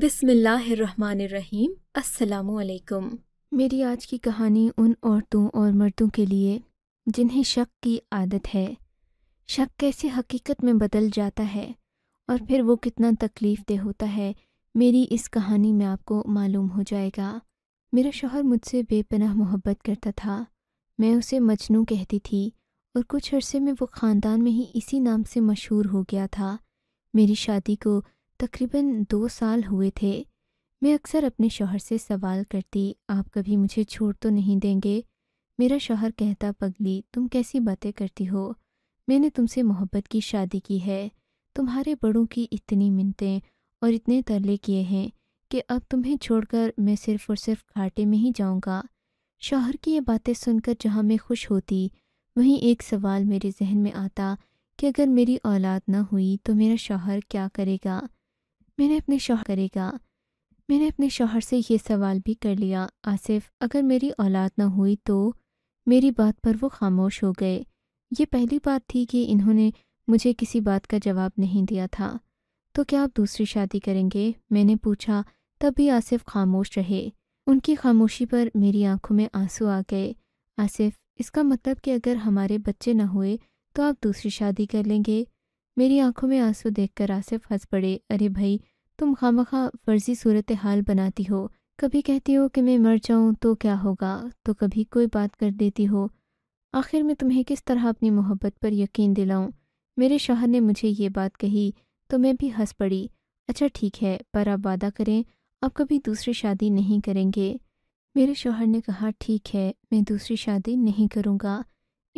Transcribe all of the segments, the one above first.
बिसमीम असलकुम मेरी आज की कहानी उन औरतों और मर्दों के लिए जिन्हें शक की आदत है शक कैसे हकीकत में बदल जाता है और फिर वो कितना तकलीफ़ दे होता है मेरी इस कहानी में आपको मालूम हो जाएगा मेरा शोहर मुझसे बेपनाह मोहब्बत करता था मैं उसे मजनू कहती थी और कुछ अरसे में वो ख़ानदान में ही इसी नाम से मशहूर हो गया था मेरी शादी को तकरीबन दो साल हुए थे मैं अक्सर अपने शोहर से सवाल करती आप कभी मुझे छोड़ तो नहीं देंगे मेरा शोहर कहता पगली तुम कैसी बातें करती हो मैंने तुमसे मोहब्बत की शादी की है तुम्हारे बड़ों की इतनी मिनतें और इतने तरले किए हैं कि अब तुम्हें छोड़कर मैं सिर्फ़ और सिर्फ घाटे में ही जाऊंगा शोहर की ये बातें सुनकर जहाँ मैं खुश होती वहीं एक सवाल मेरे जहन में आता कि अगर मेरी औलाद ना हुई तो मेरा शोहर क्या करेगा मैंने अपने शोहर करेगा मैंने अपने शोहर से ये सवाल भी कर लिया आसिफ अगर मेरी औलाद ना हुई तो मेरी बात पर वो खामोश हो गए ये पहली बात थी कि इन्होंने मुझे किसी बात का जवाब नहीं दिया था तो क्या आप दूसरी शादी करेंगे मैंने पूछा तब भी आसिफ खामोश रहे उनकी खामोशी पर मेरी आंखों में आंसू आ गए आसिफ इसका मतलब कि अगर हमारे बच्चे न हुए तो आप दूसरी शादी कर लेंगे मेरी आंखों में आंसू देखकर आसिफ हंस पड़े अरे भाई तुम खामखा फर्जी सूरत हाल बनाती हो कभी कहती हो कि मैं मर जाऊँ तो क्या होगा तो कभी कोई बात कर देती हो आखिर मैं तुम्हें किस तरह अपनी मोहब्बत पर यकीन दिलाऊं मेरे शोहर ने मुझे ये बात कही तो मैं भी हंस पड़ी अच्छा ठीक है पर आप वादा करें आप कभी दूसरी शादी नहीं करेंगे मेरे शोहर ने कहा ठीक है मैं दूसरी शादी नहीं करूँगा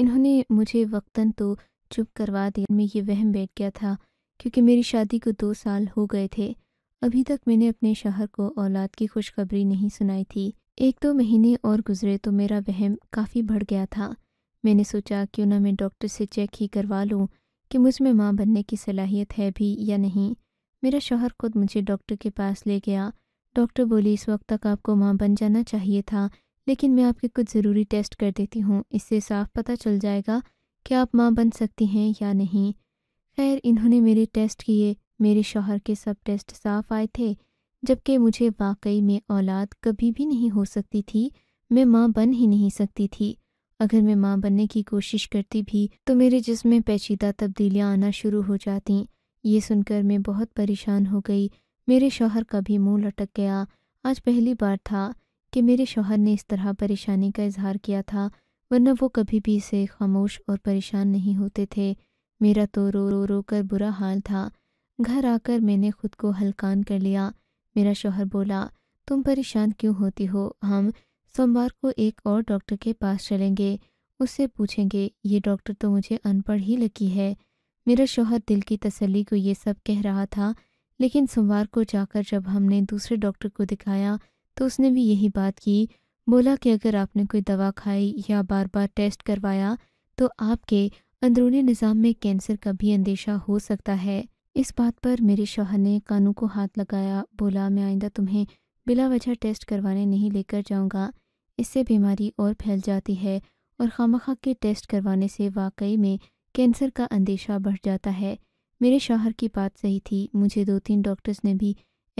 इन्होंने मुझे वक्तन तो चुप करवा दिया में ये वहम बैठ गया था क्योंकि मेरी शादी को दो साल हो गए थे अभी तक मैंने अपने शहर को औलाद की खुशखबरी नहीं सुनाई थी एक दो महीने और गुजरे तो मेरा वहम काफ़ी बढ़ गया था मैंने सोचा क्यों ना मैं डॉक्टर से चेक ही करवा लूँ कि मुझ में माँ बनने की सलाहियत है भी या नहीं मेरा शहर खुद मुझे डॉक्टर के पास ले गया डॉक्टर बोली इस वक्त तक आपको माँ बन जाना चाहिए था लेकिन मैं आपके कुछ ज़रूरी टेस्ट कर देती हूँ इससे साफ पता चल जाएगा कि आप माँ बन सकती हैं या नहीं खैर इन्होंने मेरे टेस्ट किए मेरे शोहर के सब टेस्ट साफ आए थे जबकि मुझे वाकई में औलाद कभी भी नहीं हो सकती थी मैं माँ बन ही नहीं सकती थी अगर मैं माँ बनने की कोशिश करती भी तो मेरे जिसम में पेचीदा तब्दीलियाँ आना शुरू हो जाती ये सुनकर मैं बहुत परेशान हो गई मेरे शोहर का भी मुंह लटक गया आज पहली बार था कि मेरे शोहर ने इस तरह परेशानी का इजहार किया था वरना वो कभी भी इसे खामोश और परेशान नहीं होते थे मेरा तो रो रो रो कर बुरा हाल था घर आकर मैंने खुद को हलकान कर लिया मेरा शोहर बोला तुम परेशान क्यों होती हो हम सोमवार को एक और डॉक्टर के पास चलेंगे उससे पूछेंगे ये डॉक्टर तो मुझे अनपढ़ ही लगी है मेरा शोहर दिल की तसल्ली को ये सब कह रहा था लेकिन सोमवार को जाकर जब हमने दूसरे डॉक्टर को दिखाया तो उसने भी यही बात की बोला कि अगर आपने कोई दवा खाई या बार बार टेस्ट करवाया तो आपके अंदरूनी निज़ाम में कैंसर का भी अंदेशा हो सकता है इस बात पर मेरे शोहर ने कानू को हाथ लगाया बोला मैं आइंदा तुम्हें बिला वजह टेस्ट करवाने नहीं लेकर जाऊंगा इससे बीमारी और फैल जाती है और खामखा के टेस्ट करवाने से वाकई में कैंसर का अंदेशा बढ़ जाता है मेरे शोहर की बात सही थी मुझे दो तीन डॉक्टर्स ने भी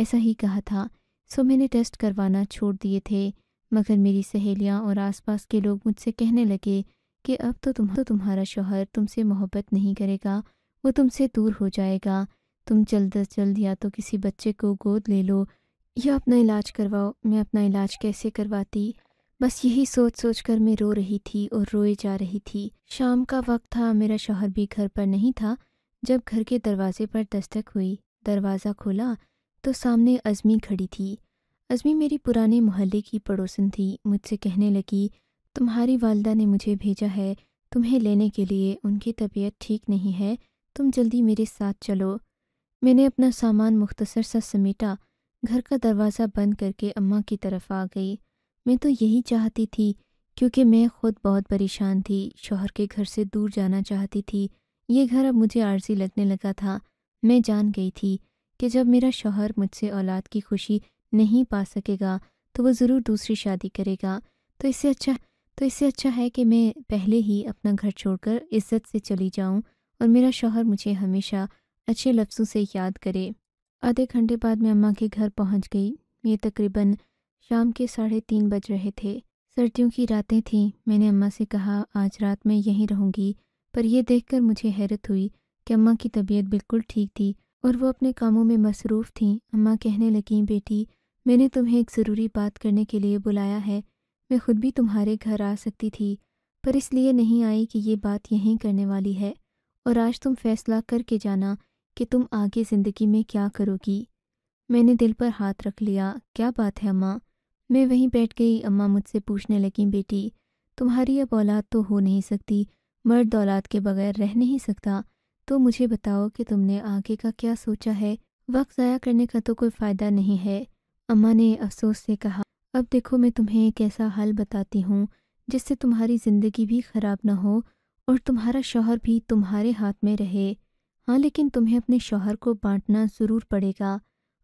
ऐसा ही कहा था सो मैंने टेस्ट करवाना छोड़ दिए थे मगर मेरी सहेलियां और आसपास के लोग मुझसे कहने लगे कि अब तो तुम तो तुम्हारा शोहर तुमसे मोहब्बत नहीं करेगा वो तुमसे दूर हो जाएगा तुम जल्द अज जल्द या तो किसी बच्चे को गोद ले लो या अपना इलाज करवाओ मैं अपना इलाज कैसे करवाती बस यही सोच सोच कर मैं रो रही थी और रोए जा रही थी शाम का वक्त था मेरा शोहर भी घर पर नहीं था जब घर के दरवाजे पर दस्तक हुई दरवाज़ा खोला तो सामने अजमी खड़ी थी अजमी मेरी पुराने मोहल्ले की पड़ोसन थी मुझसे कहने लगी तुम्हारी वालदा ने मुझे भेजा है तुम्हें लेने के लिए उनकी तबीयत ठीक नहीं है तुम जल्दी मेरे साथ चलो मैंने अपना सामान मुख्तसर सा समेटा घर का दरवाज़ा बंद करके अम्मा की तरफ आ गई मैं तो यही चाहती थी क्योंकि मैं खुद बहुत परेशान थी शोहर के घर से दूर जाना चाहती थी ये घर अब मुझे आर्जी लगने लगा था मैं जान गई थी कि जब मेरा शोहर मुझसे औलाद की खुशी नहीं पा सकेगा तो वो ज़रूर दूसरी शादी करेगा तो इससे अच्छा तो इससे अच्छा है कि मैं पहले ही अपना घर छोड़कर इज्जत से चली जाऊं और मेरा शौहर मुझे हमेशा अच्छे लफ्ज़ों से याद करे आधे घंटे बाद मैं अम्मा के घर पहुंच गई ये तकरीबन शाम के साढ़े तीन बज रहे थे सर्दियों की रातें थीं मैंने अम्मा से कहा आज रात मैं यहीं रहूँगी पर यह देखकर मुझे हैरत हुई कि अम्मा की तबीयत बिल्कुल ठीक थी और वो अपने कामों में मसरूफ़ थीं अम्मा कहने लगीं बेटी मैंने तुम्हें एक ज़रूरी बात करने के लिए बुलाया है मैं खुद भी तुम्हारे घर आ सकती थी पर इसलिए नहीं आई कि ये बात यहीं करने वाली है और आज तुम फैसला करके जाना कि तुम आगे ज़िंदगी में क्या करोगी मैंने दिल पर हाथ रख लिया क्या बात है अम्मा मैं वहीं बैठ गई अम्मा मुझसे पूछने लगी बेटी तुम्हारी अब औलाद तो हो नहीं सकती मर्द औलाद के बगैर रह नहीं सकता तो मुझे बताओ कि तुमने आगे का क्या सोचा है वक्त ज़ाया करने का तो कोई फ़ायदा नहीं है अम्मा ने अफसोस से कहा अब देखो मैं तुम्हें एक ऐसा हल बताती हूँ जिससे तुम्हारी ज़िंदगी भी ख़राब ना हो और तुम्हारा शौहर भी तुम्हारे हाथ में रहे हाँ लेकिन तुम्हें अपने शौहर को बांटना ज़रूर पड़ेगा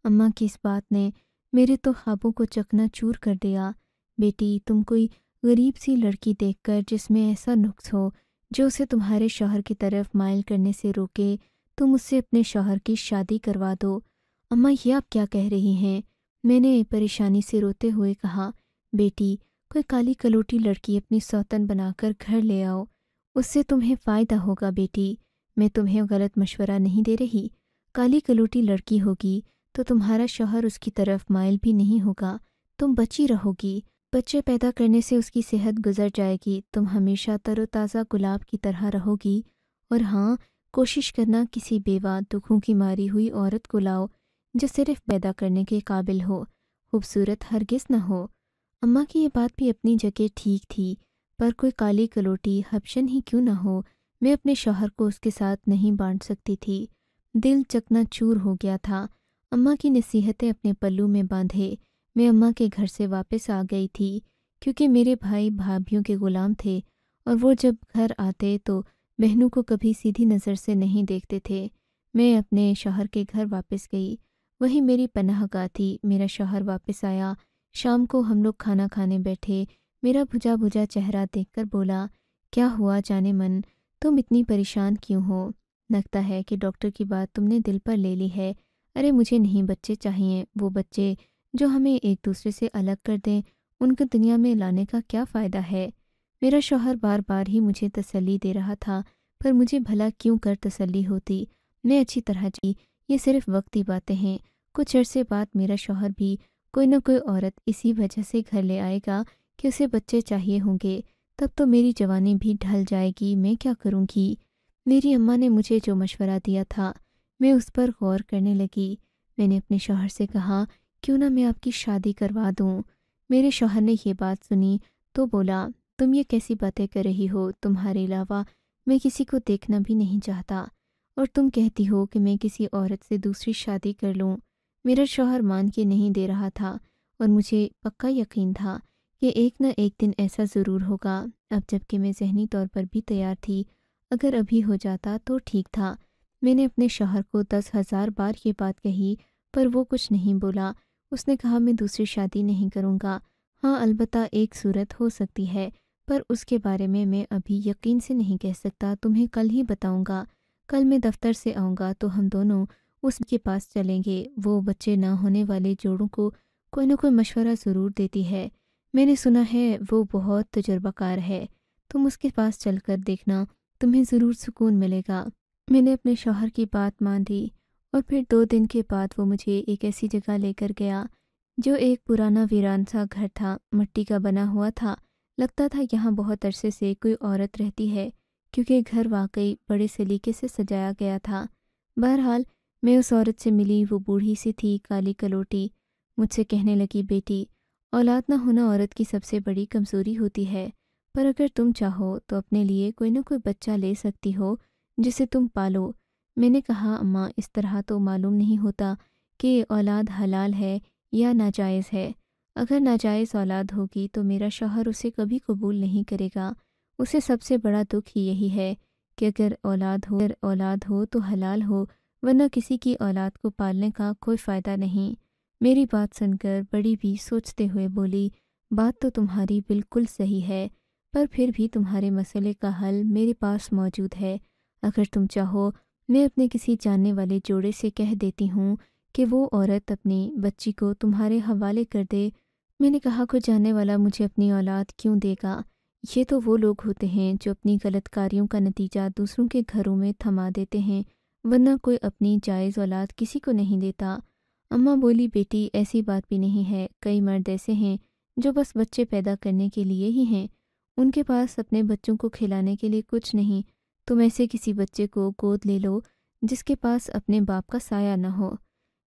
अम्मा की इस बात ने मेरे तो ख्वाबों को चकना चूर कर दिया बेटी तुम कोई गरीब सी लड़की देखकर जिसमें ऐसा नुक्स हो जो उसे तुम्हारे शौहर की तरफ माइल करने से रोके तुम उससे अपने शौहर की शादी करवा दो अम्मा ये आप क्या कह रही हैं मैंने परेशानी से रोते हुए कहा बेटी कोई काली कलोटी लड़की अपनी सौतन बनाकर घर ले आओ उससे तुम्हें फ़ायदा होगा बेटी मैं तुम्हें गलत मशवरा नहीं दे रही काली कलोटी लड़की होगी तो तुम्हारा शोहर उसकी तरफ माइल भी नहीं होगा तुम बची रहोगी बच्चे पैदा करने से उसकी सेहत गुजर जाएगी तुम हमेशा तरोताज़ा गुलाब की तरह रहोगी और हाँ कोशिश करना किसी बेवा दुखों की मारी हुई औरत को लाओ जो सिर्फ पैदा करने के काबिल हो खूबसूरत हरगिज न हो अम्मा की ये बात भी अपनी जगह ठीक थी पर कोई काली कलोटी हपशन ही क्यों ना हो मैं अपने शोहर को उसके साथ नहीं बांट सकती थी दिल चकना चूर हो गया था अम्मा की नसीहतें अपने पल्लू में बांधे मैं अम्मा के घर से वापस आ गई थी क्योंकि मेरे भाई भाभीियों के ग़ुलाम थे और वो जब घर आते तो बहनों को कभी सीधी नज़र से नहीं देखते थे मैं अपने शोहर के घर वापस गई वही मेरी पनाह का थी मेरा शोहर वापस आया शाम को हम लोग खाना खाने बैठे मेरा भुजा भुजा चेहरा देखकर बोला क्या हुआ जाने मन तुम इतनी परेशान क्यों हो लगता है कि डॉक्टर की बात तुमने दिल पर ले ली है अरे मुझे नहीं बच्चे चाहिए वो बच्चे जो हमें एक दूसरे से अलग कर दें उनको दुनिया में लाने का क्या फ़ायदा है मेरा शोहर बार बार ही मुझे तसल्ली दे रहा था पर मुझे भला क्यों कर तसल्ली होती मैं अच्छी तरह जी ये सिर्फ वक्त ही बातें हैं कुछ अरसे बाद मेरा शोहर भी कोई ना कोई औरत इसी वजह से घर ले आएगा कि उसे बच्चे चाहिए होंगे तब तो मेरी जवानी भी ढल जाएगी मैं क्या करूँगी मेरी अम्मा ने मुझे जो मशवरा दिया था मैं उस पर गौर करने लगी मैंने अपने शोहर से कहा क्यों ना मैं आपकी शादी करवा दूँ मेरे शोहर ने ये बात सुनी तो बोला तुम ये कैसी बातें कर रही हो तुम्हारे अलावा मैं किसी को देखना भी नहीं चाहता और तुम कहती हो कि मैं किसी औरत से दूसरी शादी कर लूँ मेरा शोहर मान के नहीं दे रहा था और मुझे पक्का यकीन था कि एक ना एक दिन ऐसा ज़रूर होगा अब जबकि मैं जहनी तौर पर भी तैयार थी अगर अभी हो जाता तो ठीक था मैंने अपने शोहर को दस हज़ार बार ये बात कही पर वो कुछ नहीं बोला उसने कहा मैं दूसरी शादी नहीं करूँगा हाँ अलबत् एक सूरत हो सकती है पर उसके बारे में मैं अभी यकीन से नहीं कह सकता तुम्हें कल ही बताऊँगा कल मैं दफ्तर से आऊँगा तो हम दोनों उसके पास चलेंगे वो बच्चे ना होने वाले जोड़ों को कोई ना कोई मशवरा ज़रूर देती है मैंने सुना है वो बहुत तजर्बाकार है तुम उसके पास चलकर देखना तुम्हें ज़रूर सुकून मिलेगा मैंने अपने शोहर की बात मान ली और फिर दो दिन के बाद वो मुझे एक ऐसी जगह लेकर गया जो एक पुराना वीरान सा घर था मिट्टी का बना हुआ था लगता था यहाँ बहुत अरसे से कोई औरत रहती है क्योंकि घर वाकई बड़े सलीके से सजाया गया था बहरहाल मैं उस औरत से मिली वो बूढ़ी सी थी काली कलोटी मुझसे कहने लगी बेटी औलाद ना होना औरत की सबसे बड़ी कमज़ोरी होती है पर अगर तुम चाहो तो अपने लिए कोई ना कोई बच्चा ले सकती हो जिसे तुम पालो मैंने कहा अम्मा इस तरह तो मालूम नहीं होता कि औलाद हलाल है या नाजायज़ है अगर नाजायज़ औलाद होगी तो मेरा शोहर उसे कभी कबूल नहीं करेगा उसे सबसे बड़ा दुख यही है कि अगर औलाद हो अगर औलाद हो तो हलाल हो वरना किसी की औलाद को पालने का कोई फ़ायदा नहीं मेरी बात सुनकर बड़ी भी सोचते हुए बोली बात तो तुम्हारी बिल्कुल सही है पर फिर भी तुम्हारे मसले का हल मेरे पास मौजूद है अगर तुम चाहो मैं अपने किसी जानने वाले जोड़े से कह देती हूँ कि वो औरत अपनी बच्ची को तुम्हारे हवाले कर दे मैंने कहा को जानने वाला मुझे अपनी औलाद क्यों देगा ये तो वो लोग होते हैं जो अपनी गलत कार्यों का नतीजा दूसरों के घरों में थमा देते हैं वरना कोई अपनी जायज़ औलाद किसी को नहीं देता अम्मा बोली बेटी ऐसी बात भी नहीं है कई मर्द ऐसे हैं जो बस बच्चे पैदा करने के लिए ही हैं उनके पास अपने बच्चों को खिलाने के लिए कुछ नहीं तुम ऐसे किसी बच्चे को गोद ले लो जिसके पास अपने बाप का साया ना हो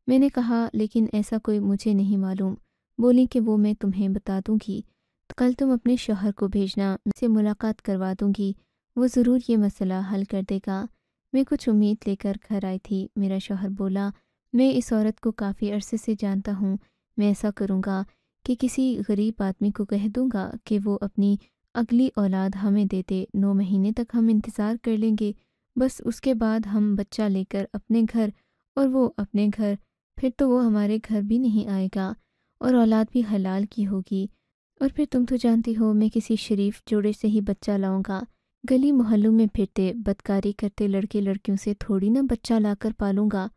मैंने कहा लेकिन ऐसा कोई मुझे नहीं मालूम बोली कि वो मैं तुम्हें बता दूंगी कल तुम अपने शोहर को भेजना से मुलाकात करवा दूंगी वो ज़रूर ये मसला हल कर देगा मैं कुछ उम्मीद लेकर घर आई थी मेरा शोहर बोला मैं इस औरत को काफ़ी अरसे से जानता हूँ मैं ऐसा करूँगा कि किसी गरीब आदमी को कह दूँगा कि वो अपनी अगली औलाद हमें दे दे नौ महीने तक हम इंतज़ार कर लेंगे बस उसके बाद हम बच्चा लेकर अपने घर और वो अपने घर फिर तो वो हमारे घर भी नहीं आएगा और औलाद भी हलाल की होगी और फिर तुम तो जानती हो मैं किसी शरीफ जोड़े से ही बच्चा लाऊंगा गली मोहल्लों में फिरते बदकारी करते लड़के लड़कियों से थोड़ी ना बच्चा लाकर पालूंगा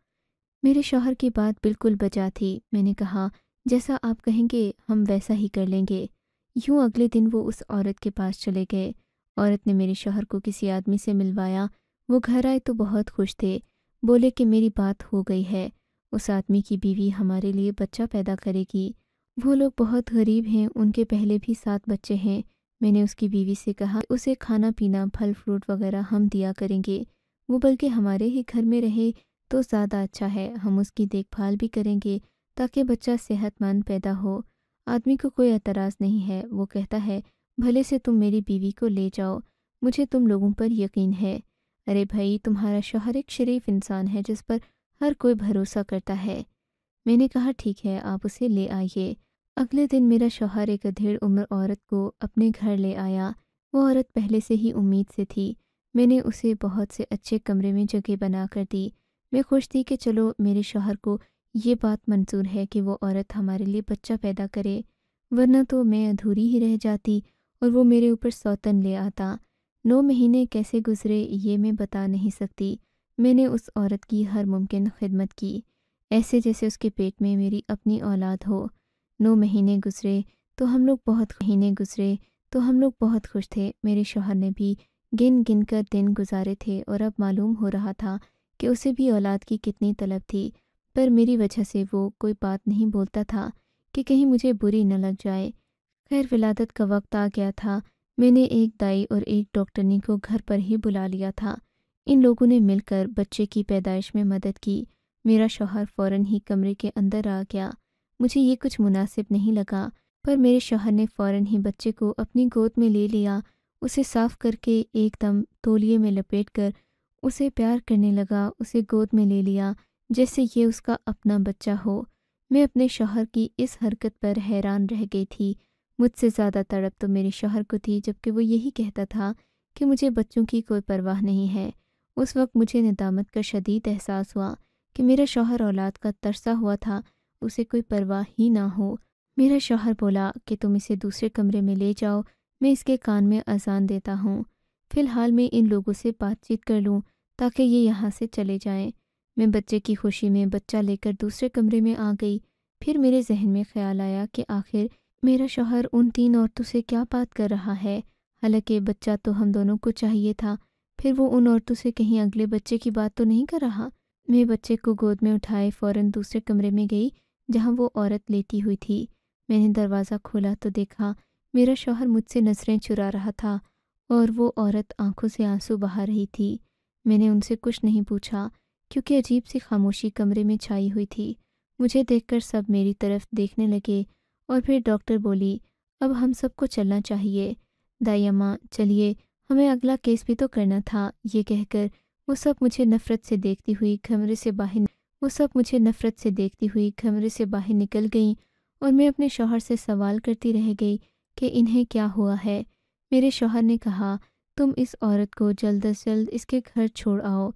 मेरे शोहर की बात बिल्कुल बजा थी मैंने कहा जैसा आप कहेंगे हम वैसा ही कर लेंगे यूं अगले दिन वो उस औरत के पास चले गए औरत ने मेरे शोहर को किसी आदमी से मिलवाया वो घर आए तो बहुत खुश थे बोले कि मेरी बात हो गई है उस आदमी की बीवी हमारे लिए बच्चा पैदा करेगी वो लोग बहुत गरीब हैं उनके पहले भी सात बच्चे हैं मैंने उसकी बीवी से कहा उसे खाना पीना फल फ्रूट वगैरह हम दिया करेंगे वो बल्कि हमारे ही घर में रहे तो ज़्यादा अच्छा है हम उसकी देखभाल भी करेंगे ताकि बच्चा सेहतमंद पैदा हो आदमी को कोई एतराज़ नहीं है वो कहता है भले से तुम मेरी बीवी को ले जाओ मुझे तुम लोगों पर यकीन है अरे भाई तुम्हारा शोहर एक शरीफ इंसान है जिस पर हर कोई भरोसा करता है मैंने कहा ठीक है आप उसे ले आइए अगले दिन मेरा शोहर एक अधेड़ उम्र औरत को अपने घर ले आया वो औरत पहले से ही उम्मीद से थी मैंने उसे बहुत से अच्छे कमरे में जगह बना कर दी मैं खुश थी कि चलो मेरे शोहर को ये बात मंजूर है कि वो औरत हमारे लिए बच्चा पैदा करे वरना तो मैं अधूरी ही रह जाती और वो मेरे ऊपर सौतन ले आता नौ महीने कैसे गुजरे ये मैं बता नहीं सकती मैंने उस औरत की हर मुमकिन खिदमत की ऐसे जैसे उसके पेट में मेरी अपनी औलाद हो नौ महीने गुजरे तो हम लोग बहुत महीने गुजरे तो हम लोग बहुत खुश थे मेरे शोहर ने भी गिन गिन कर दिन गुजारे थे और अब मालूम हो रहा था कि उसे भी औलाद की कितनी तलब थी पर मेरी वजह से वो कोई बात नहीं बोलता था कि कहीं मुझे बुरी न लग जाए खैर विलादत का वक्त आ गया था मैंने एक दाई और एक डॉक्टरनी को घर पर ही बुला लिया था इन लोगों ने मिलकर बच्चे की पैदाइश में मदद की मेरा शोहर फ़ौरन ही कमरे के अंदर आ गया मुझे ये कुछ मुनासिब नहीं लगा पर मेरे शोहर ने फ़ौरन ही बच्चे को अपनी गोद में ले लिया उसे साफ करके एकदम तोलिए में लपेट कर उसे प्यार करने लगा उसे गोद में ले लिया जैसे ये उसका अपना बच्चा हो मैं अपने शोहर की इस हरकत पर हैरान रह गई थी मुझसे ज़्यादा तड़प तो मेरे शोहर को थी जबकि वो यही कहता था कि मुझे बच्चों की कोई परवाह नहीं है उस वक्त मुझे नदामत का शदीद एहसास हुआ कि मेरा शौहर औलाद का तरसा हुआ था उसे कोई परवाह ही ना हो मेरा शौहर बोला कि तुम इसे दूसरे कमरे में ले जाओ मैं इसके कान में अजान देता हूँ फ़िलहाल मैं इन लोगों से बातचीत कर लूँ ताकि ये यहाँ से चले जाएं। मैं बच्चे की खुशी में बच्चा लेकर दूसरे कमरे में आ गई फिर मेरे जहन में ख्याल आया कि आखिर मेरा शौहर उन तीन औरतों से क्या बात कर रहा है हालांकि बच्चा तो हम दोनों को चाहिए था फिर वो उन औरतों से कहीं अगले बच्चे की बात तो नहीं कर रहा मैं बच्चे को गोद में उठाए फौरन दूसरे कमरे में गई जहाँ वो औरत लेटी हुई थी मैंने दरवाज़ा खोला तो देखा मेरा शौहर मुझसे नज़रें चुरा रहा था और वो औरत आंखों से आंसू बहा रही थी मैंने उनसे कुछ नहीं पूछा क्योंकि अजीब सी खामोशी कमरे में छाई हुई थी मुझे देखकर सब मेरी तरफ देखने लगे और फिर डॉक्टर बोली अब हम सबको चलना चाहिए दाई अम्मा चलिए हमें अगला केस भी तो करना था ये कहकर वो सब मुझे नफ़रत से देखती हुई कमरे से बाहर वो सब मुझे नफ़रत से देखती हुई कमरे से बाहर निकल गई और मैं अपने शोहर से सवाल करती रह गई कि इन्हें क्या हुआ है मेरे शोहर ने कहा तुम इस औरत को जल्द अज जल्द इसके घर छोड़ आओ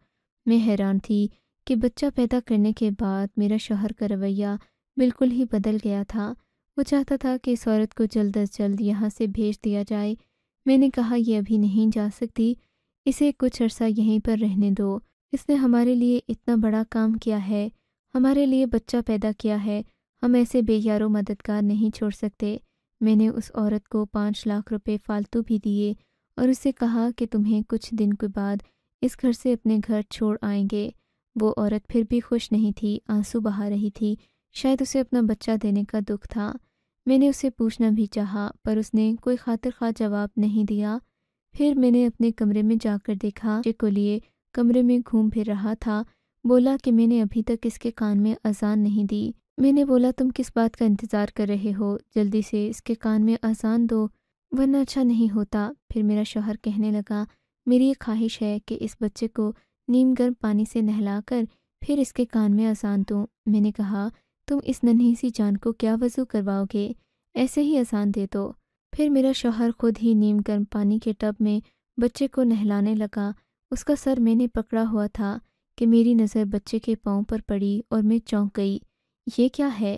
मैं हैरान थी कि बच्चा पैदा करने के बाद मेरा शोहर का रवैया बिल्कुल ही बदल गया था वो चाहता था कि इस औरत को जल्द अज जल्द यहाँ से भेज दिया जाए मैंने कहा यह अभी नहीं जा सकती इसे कुछ अरसा यहीं पर रहने दो इसने हमारे लिए इतना बड़ा काम किया है हमारे लिए बच्चा पैदा किया है हम ऐसे बेयारो मददगार नहीं छोड़ सकते मैंने उस औरत को पाँच लाख रुपए फालतू भी दिए और उसे कहा कि तुम्हें कुछ दिन के बाद इस घर से अपने घर छोड़ आएंगे वो औरत फिर भी खुश नहीं थी आंसू बहा रही थी शायद उसे अपना बच्चा देने का दुख था मैंने उसे पूछना भी चाहा पर उसने कोई खातिर खा जवाब नहीं दिया फिर मैंने अपने कमरे में जाकर देखा को लिए कमरे में घूम फिर रहा था बोला कि मैंने अभी तक इसके कान में अजान नहीं दी मैंने बोला तुम किस बात का इंतज़ार कर रहे हो जल्दी से इसके कान में अजान दो वरना अच्छा नहीं होता फिर मेरा शोहर कहने लगा मेरी ये ख्वाहिश है कि इस बच्चे को नीम गर्म पानी से नहलाकर फिर इसके कान में आसान दूँ मैंने कहा तुम इस नन्ही सी जान को क्या वजू करवाओगे ऐसे ही आसान दे दो तो। फिर मेरा शोहर खुद ही नीम गर्म पानी के टब में बच्चे को नहलाने लगा उसका सर मैंने पकड़ा हुआ था कि मेरी नज़र बच्चे के पाँव पर पड़ी और मैं चौंक गई ये क्या है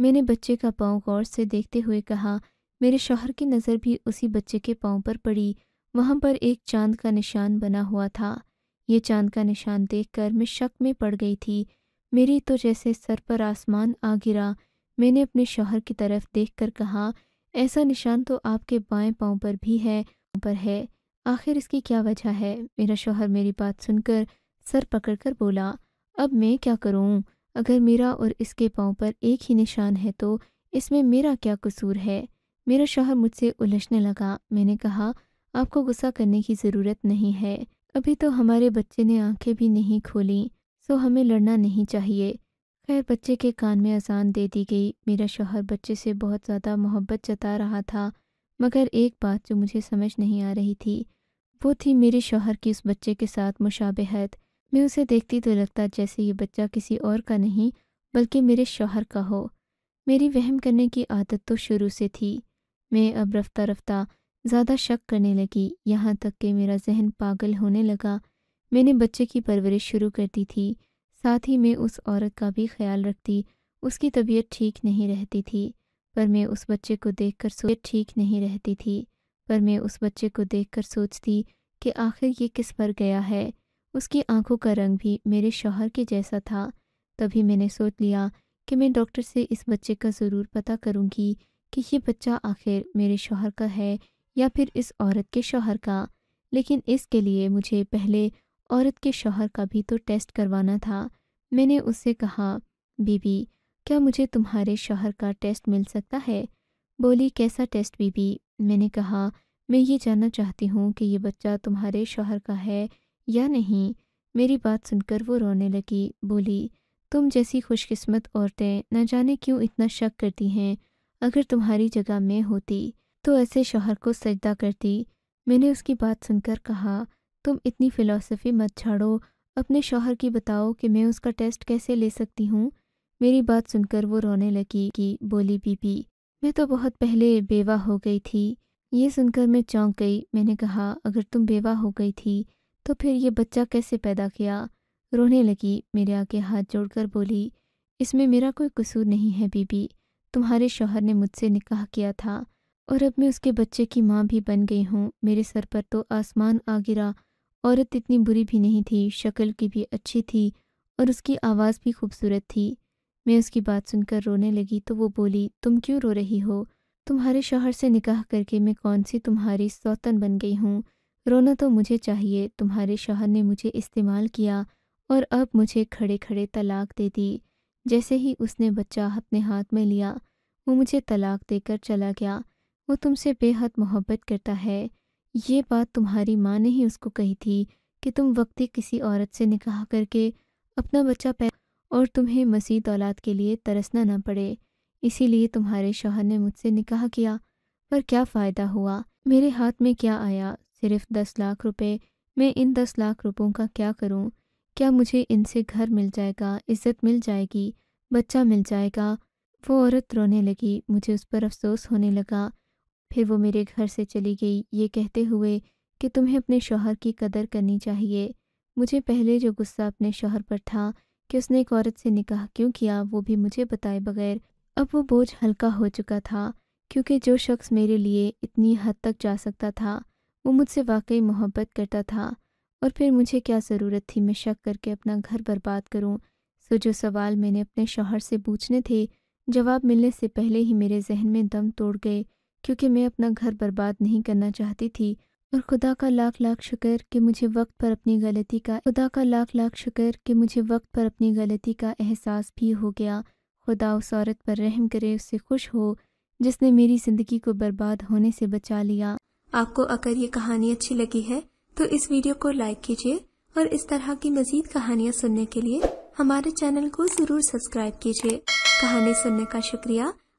मैंने बच्चे का पाँव गौर से देखते हुए कहा मेरे शोहर की नज़र भी उसी बच्चे के पाँव पर पड़ी वहाँ पर एक चांद का निशान बना हुआ था ये चांद का निशान देखकर मैं शक में पड़ गई थी मेरी तो जैसे सर पर आसमान आ गिरा मैंने अपने शोहर की तरफ देखकर कहा ऐसा निशान तो आपके बाएं पाँव पर भी है पर है आखिर इसकी क्या वजह है मेरा शोहर मेरी बात सुनकर सर पकड़कर बोला अब मैं क्या करूँ अगर मेरा और इसके पाँव पर एक ही निशान है तो इसमें मेरा क्या कसूर है मेरा शोहर मुझसे उलझने लगा मैंने कहा आपको गुस्सा करने की ज़रूरत नहीं है अभी तो हमारे बच्चे ने आंखें भी नहीं खोली सो हमें लड़ना नहीं चाहिए खैर बच्चे के कान में अजान दे दी गई मेरा शोहर बच्चे से बहुत ज़्यादा मोहब्बत जता रहा था मगर एक बात जो मुझे समझ नहीं आ रही थी वो थी मेरे शोहर की उस बच्चे के साथ मुशाबहत मैं उसे देखती तो लगता जैसे ये बच्चा किसी और का नहीं बल्कि मेरे शोहर का हो मेरी वहम करने की आदत तो शुरू से थी मैं अब रफ्ता रफ्ता ज़्यादा शक करने लगी यहाँ तक कि मेरा जहन पागल होने लगा मैंने बच्चे की परवरिश शुरू कर दी थी साथ ही मैं उस औरत का भी ख्याल रखती उसकी तबीयत ठीक नहीं रहती थी पर मैं उस बच्चे को देखकर सोच ठीक नहीं रहती थी पर मैं उस बच्चे को देखकर सोचती कि आखिर ये किस पर गया है उसकी आंखों का रंग भी मेरे शौहर के जैसा था तभी मैंने सोच लिया कि मैं डॉक्टर से इस बच्चे का ज़रूर पता करूँगी कि ये बच्चा आखिर मेरे शौहर का है या फिर इस औरत के शौहर का लेकिन इसके लिए मुझे पहले औरत के शौहर का भी तो टेस्ट करवाना था मैंने उससे कहा बीबी क्या मुझे तुम्हारे शौहर का टेस्ट मिल सकता है बोली कैसा टेस्ट बीबी मैंने कहा मैं ये जानना चाहती हूँ कि ये बच्चा तुम्हारे शौहर का है या नहीं मेरी बात सुनकर वो रोने लगी बोली तुम जैसी खुशकिस्मत औरतें न जाने क्यों इतना शक करती हैं अगर तुम्हारी जगह मैं होती तो ऐसे शोहर को सजदा करती मैंने उसकी बात सुनकर कहा तुम इतनी फिलॉसफी मत छाड़ो अपने शौहर की बताओ कि मैं उसका टेस्ट कैसे ले सकती हूँ मेरी बात सुनकर वो रोने लगी कि बोली बीबी मैं तो बहुत पहले बेवा हो गई थी ये सुनकर मैं चौंक गई मैंने कहा अगर तुम बेवा हो गई थी तो फिर ये बच्चा कैसे पैदा किया रोने लगी मेरे आगे हाथ जोड़कर बोली इसमें मेरा कोई कसूर नहीं है बीबी तुम्हारे शौहर ने मुझसे निकाह किया था और अब मैं उसके बच्चे की माँ भी बन गई हूँ मेरे सर पर तो आसमान आ गिरा औरत इतनी बुरी भी नहीं थी शक्ल की भी अच्छी थी और उसकी आवाज़ भी खूबसूरत थी मैं उसकी बात सुनकर रोने लगी तो वो बोली तुम क्यों रो रही हो तुम्हारे शोहर से निकाह करके मैं कौन सी तुम्हारी सौतन बन गई हूँ रोना तो मुझे चाहिए तुम्हारे शोहर ने मुझे इस्तेमाल किया और अब मुझे खड़े खड़े तलाक दे दी जैसे ही उसने बच्चा अपने हाथ में लिया वो मुझे तलाक देकर चला गया वो तुमसे बेहद मोहब्बत करता है ये बात तुम्हारी माँ ने ही उसको कही थी कि तुम वक्ती किसी औरत से निकाह करके अपना बच्चा पै और तुम्हें मसीद औलाद के लिए तरसना ना पड़े इसीलिए तुम्हारे शोहर ने मुझसे निकाह किया पर क्या फ़ायदा हुआ मेरे हाथ में क्या आया सिर्फ दस लाख रुपए मैं इन दस लाख रुपयों का क्या करूं? क्या मुझे इनसे घर मिल जाएगा इज्जत मिल जाएगी बच्चा मिल जाएगा वो औरत रोने लगी मुझे उस पर अफसोस होने लगा फिर वो मेरे घर से चली गई ये कहते हुए कि तुम्हें अपने शोहर की कदर करनी चाहिए मुझे पहले जो गुस्सा अपने शोहर पर था कि उसने एक औरत से निकाह क्यों किया वो भी मुझे बताए बगैर अब वो बोझ हल्का हो चुका था क्योंकि जो शख्स मेरे लिए इतनी हद तक जा सकता था वो मुझसे वाकई मोहब्बत करता था और फिर मुझे क्या ज़रूरत थी मैं शक करके अपना घर बर्बाद करूँ सो जो सवाल मैंने अपने शोहर से पूछने थे जवाब मिलने से पहले ही मेरे जहन में दम तोड़ गए क्योंकि मैं अपना घर बर्बाद नहीं करना चाहती थी और खुदा का लाख लाख शुक्र कि मुझे वक्त पर अपनी गलती का खुदा का लाख लाख शुक्र कि मुझे वक्त पर अपनी गलती का एहसास भी हो गया खुदा उस औरत पर रहम करे उससे खुश हो जिसने मेरी ज़िंदगी को बर्बाद होने से बचा लिया आपको अगर ये कहानी अच्छी लगी है तो इस वीडियो को लाइक कीजिए और इस तरह की मजीद कहानियाँ सुनने के लिए हमारे चैनल को ज़रूर सब्सक्राइब कीजिए कहानी सुनने का शुक्रिया